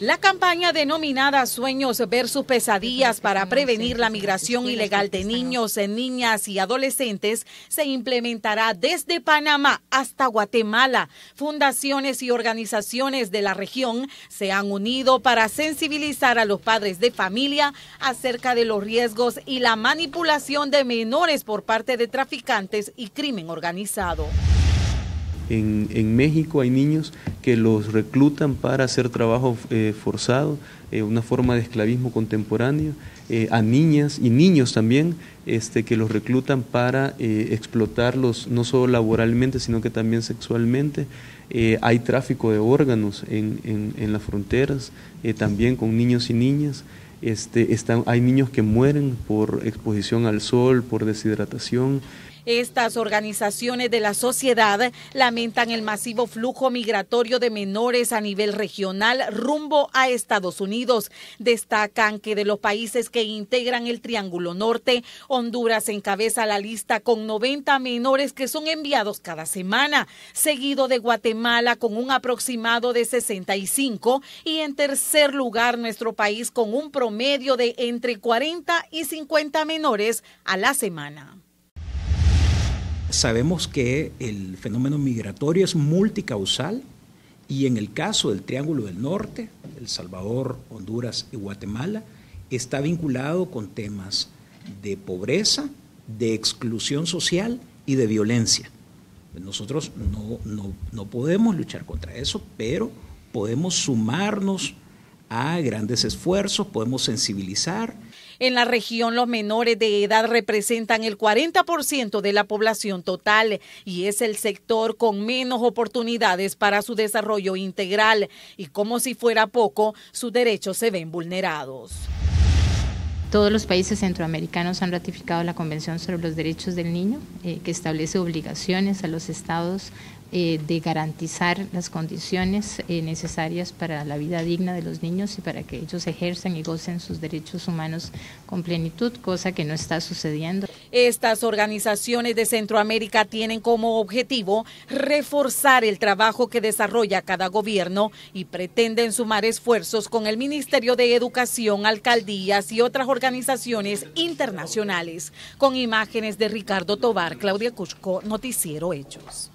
La campaña denominada Sueños versus Pesadillas para prevenir la migración ilegal de niños, eh, niñas y adolescentes se implementará desde Panamá hasta Guatemala. Fundaciones y organizaciones de la región se han unido para sensibilizar a los padres de familia acerca de los riesgos y la manipulación de menores por parte de traficantes y crimen organizado. En, México hay niños que los reclutan para hacer trabajo eh, forzado, eh, una forma de esclavismo contemporáneo, eh, a niñas y niños también este, que los reclutan para explotarlos no solo laboralmente, sino que también sexualmente. hay tráfico de órganos en, las fronteras, también con niños y niñas. Este, hay niños que mueren por exposición al sol, por deshidratación. Estas organizaciones de la sociedad lamentan el masivo flujo migratorio de menores a nivel regional rumbo a Estados Unidos. Destacan que de los países que integran el Triángulo Norte, Honduras encabeza la lista con 90 menores que son enviados cada semana, seguido de Guatemala con un aproximado de 65 y en tercer lugar nuestro país con un promedio de entre 40 y 50 menores a la semana. Sabemos que el fenómeno migratorio es multicausal y en el caso del Triángulo del Norte, El Salvador, Honduras y Guatemala, está vinculado con temas de pobreza, de exclusión social y de violencia. Pues nosotros no, no podemos luchar contra eso, pero podemos sumarnos a grandes esfuerzos, podemos sensibilizar. En la región, los menores de edad representan el 40% de la población total y es el sector con menos oportunidades para su desarrollo integral. Y como si fuera poco, sus derechos se ven vulnerados. Todos los países centroamericanos han ratificado la Convención sobre los Derechos del Niño, eh, que establece obligaciones a los estados eh, de garantizar las condiciones eh, necesarias para la vida digna de los niños y para que ellos ejerzan y gocen sus derechos humanos con plenitud, cosa que no está sucediendo. Estas organizaciones de Centroamérica tienen como objetivo reforzar el trabajo que desarrolla cada gobierno y pretenden sumar esfuerzos con el Ministerio de Educación, alcaldías y otras organizaciones internacionales. Con imágenes de Ricardo Tobar, Claudia Cusco, Noticiero Hechos.